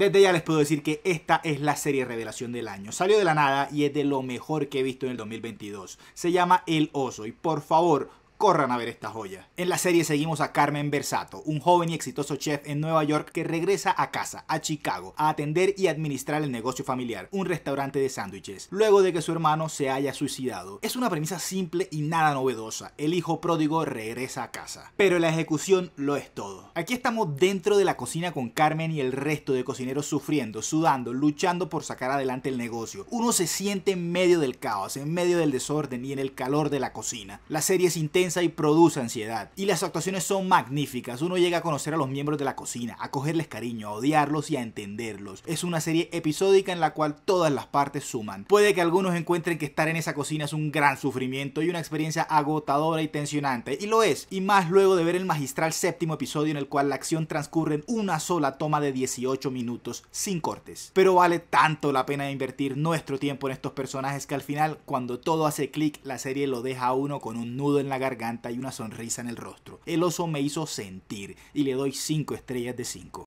Desde ya les puedo decir que esta es la serie revelación del año. Salió de la nada y es de lo mejor que he visto en el 2022. Se llama El Oso y por favor corran a ver esta joya. En la serie seguimos a Carmen Versato, un joven y exitoso chef en Nueva York que regresa a casa, a Chicago, a atender y administrar el negocio familiar, un restaurante de sándwiches, luego de que su hermano se haya suicidado. Es una premisa simple y nada novedosa, el hijo pródigo regresa a casa. Pero la ejecución lo es todo. Aquí estamos dentro de la cocina con Carmen y el resto de cocineros sufriendo, sudando, luchando por sacar adelante el negocio. Uno se siente en medio del caos, en medio del desorden y en el calor de la cocina. La serie es intensa y produce ansiedad. Y las actuaciones son magníficas, uno llega a conocer a los miembros de la cocina, a cogerles cariño, a odiarlos y a entenderlos. Es una serie episódica en la cual todas las partes suman. Puede que algunos encuentren que estar en esa cocina es un gran sufrimiento y una experiencia agotadora y tensionante, y lo es, y más luego de ver el magistral séptimo episodio en el cual la acción transcurre en una sola toma de 18 minutos, sin cortes. Pero vale tanto la pena invertir nuestro tiempo en estos personajes que al final, cuando todo hace clic, la serie lo deja a uno con un nudo en la garganta y una sonrisa en el rostro. El oso me hizo sentir y le doy 5 estrellas de 5.